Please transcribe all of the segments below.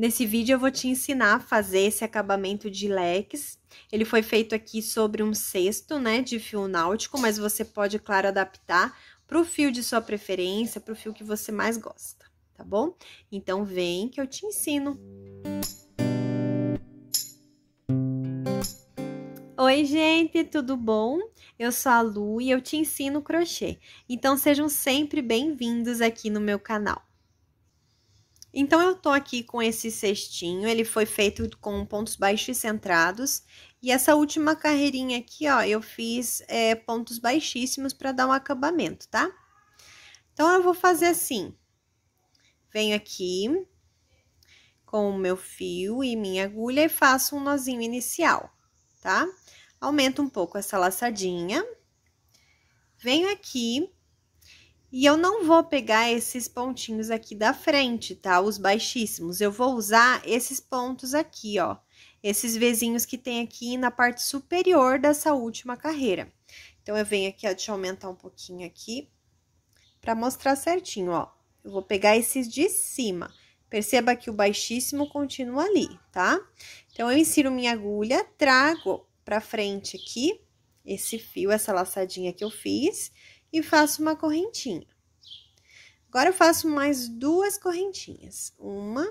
Nesse vídeo eu vou te ensinar a fazer esse acabamento de leques. Ele foi feito aqui sobre um cesto, né, de fio náutico, mas você pode, claro, adaptar para o fio de sua preferência, para o fio que você mais gosta, tá bom? Então vem que eu te ensino. Oi, gente, tudo bom? Eu sou a Lu e eu te ensino crochê. Então sejam sempre bem-vindos aqui no meu canal. Então eu tô aqui com esse cestinho, ele foi feito com pontos baixos centrados. E essa última carreirinha aqui, ó, eu fiz é, pontos baixíssimos para dar um acabamento, tá? Então eu vou fazer assim. Venho aqui com o meu fio e minha agulha e faço um nozinho inicial, tá? Aumento um pouco essa laçadinha. Venho aqui e eu não vou pegar esses pontinhos aqui da frente, tá? Os baixíssimos. Eu vou usar esses pontos aqui, ó. Esses vizinhos que tem aqui na parte superior dessa última carreira. Então, eu venho aqui, ó, deixa eu aumentar um pouquinho aqui pra mostrar certinho, ó. Eu vou pegar esses de cima. Perceba que o baixíssimo continua ali, tá? Então, eu insiro minha agulha, trago pra frente aqui esse fio, essa laçadinha que eu fiz e faço uma correntinha. Agora eu faço mais duas correntinhas, uma,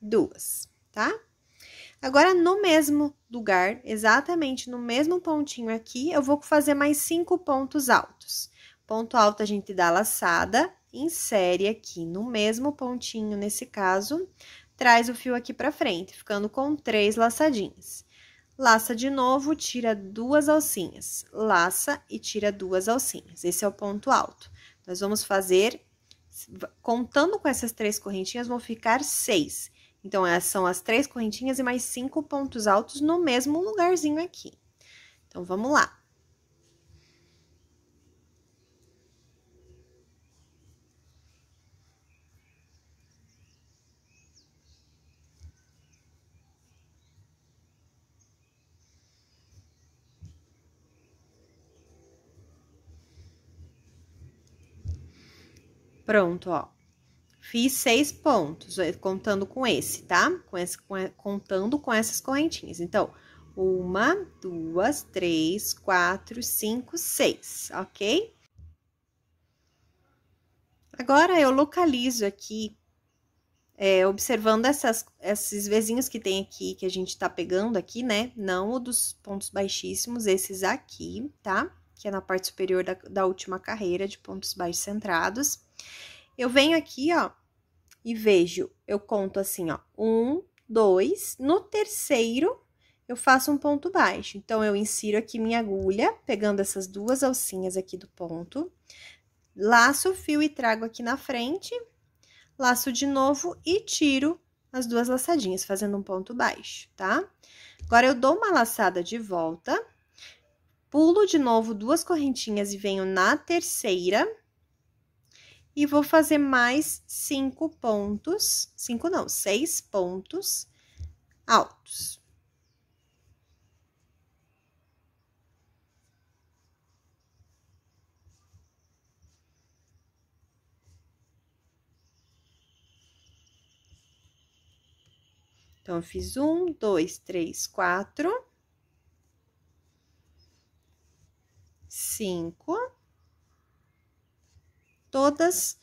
duas, tá? Agora, no mesmo lugar, exatamente no mesmo pontinho aqui, eu vou fazer mais cinco pontos altos. Ponto alto a gente dá laçada, insere aqui no mesmo pontinho, nesse caso, traz o fio aqui pra frente, ficando com três laçadinhas. Laça de novo, tira duas alcinhas. Laça e tira duas alcinhas. Esse é o ponto alto. Nós vamos fazer, contando com essas três correntinhas, vão ficar seis. Então, é, são as três correntinhas e mais cinco pontos altos no mesmo lugarzinho aqui. Então, vamos lá. Pronto, ó. Fiz seis pontos, eh, contando com esse, tá? Com esse, contando com essas correntinhas. Então, uma, duas, três, quatro, cinco, seis, ok? Agora, eu localizo aqui, é, observando essas, esses vizinhos que tem aqui, que a gente tá pegando aqui, né? Não o dos pontos baixíssimos, esses aqui, tá? Tá? que é na parte superior da, da última carreira de pontos baixos centrados. Eu venho aqui, ó, e vejo, eu conto assim, ó, um, dois, no terceiro eu faço um ponto baixo. Então, eu insiro aqui minha agulha, pegando essas duas alcinhas aqui do ponto, laço o fio e trago aqui na frente, laço de novo e tiro as duas laçadinhas, fazendo um ponto baixo, tá? Agora, eu dou uma laçada de volta pulo de novo duas correntinhas e venho na terceira. E vou fazer mais cinco pontos, cinco não, seis pontos altos. Então, eu fiz um, dois, três, quatro. cinco. Todas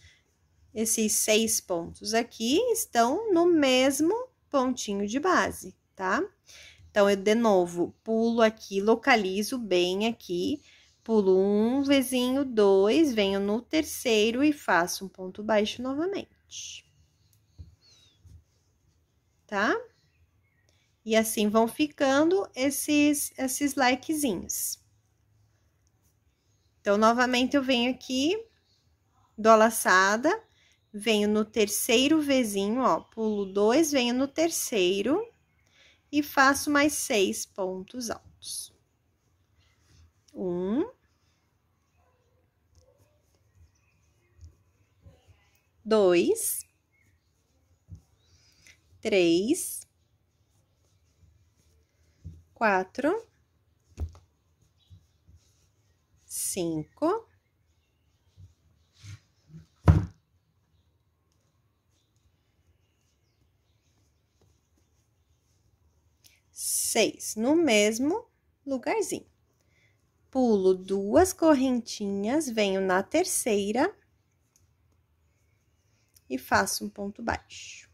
esses seis pontos aqui estão no mesmo pontinho de base, tá? Então, eu, de novo, pulo aqui, localizo bem aqui, pulo um vizinho, dois, venho no terceiro e faço um ponto baixo novamente. Tá? E assim vão ficando esses, esses likezinhos. Então, novamente, eu venho aqui, dou a laçada, venho no terceiro vizinho, ó, pulo dois, venho no terceiro e faço mais seis pontos altos. Um. Dois. Três. Quatro cinco. Seis, no mesmo lugarzinho. Pulo duas correntinhas, venho na terceira e faço um ponto baixo.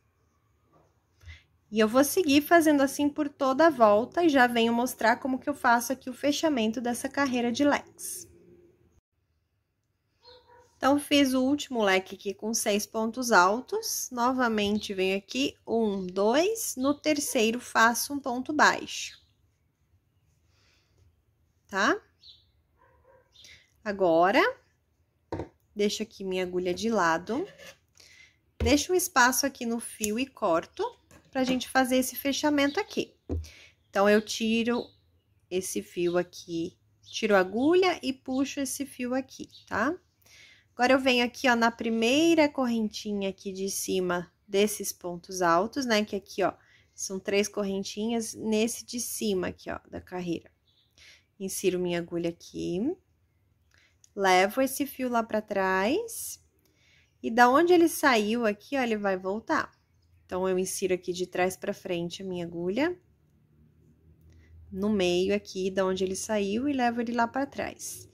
E eu vou seguir fazendo assim por toda a volta e já venho mostrar como que eu faço aqui o fechamento dessa carreira de legs. Então, fiz o último leque aqui com seis pontos altos. Novamente, venho aqui, um, dois. No terceiro, faço um ponto baixo. Tá? Agora, deixo aqui minha agulha de lado. Deixo um espaço aqui no fio e corto pra gente fazer esse fechamento aqui. Então, eu tiro esse fio aqui, tiro a agulha e puxo esse fio aqui, tá? Tá? Agora eu venho aqui, ó, na primeira correntinha aqui de cima desses pontos altos, né? Que aqui, ó, são três correntinhas nesse de cima aqui, ó, da carreira. Insiro minha agulha aqui. Levo esse fio lá pra trás. E da onde ele saiu aqui, ó, ele vai voltar. Então, eu insiro aqui de trás pra frente a minha agulha. No meio aqui, da onde ele saiu, e levo ele lá pra trás.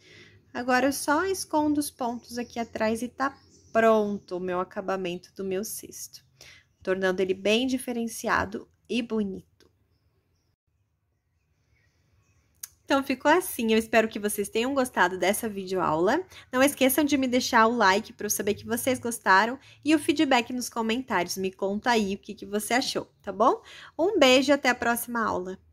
Agora eu só escondo os pontos aqui atrás e tá pronto o meu acabamento do meu cesto, tornando ele bem diferenciado e bonito. Então ficou assim, eu espero que vocês tenham gostado dessa videoaula. Não esqueçam de me deixar o like para eu saber que vocês gostaram e o feedback nos comentários, me conta aí o que, que você achou, tá bom? Um beijo e até a próxima aula!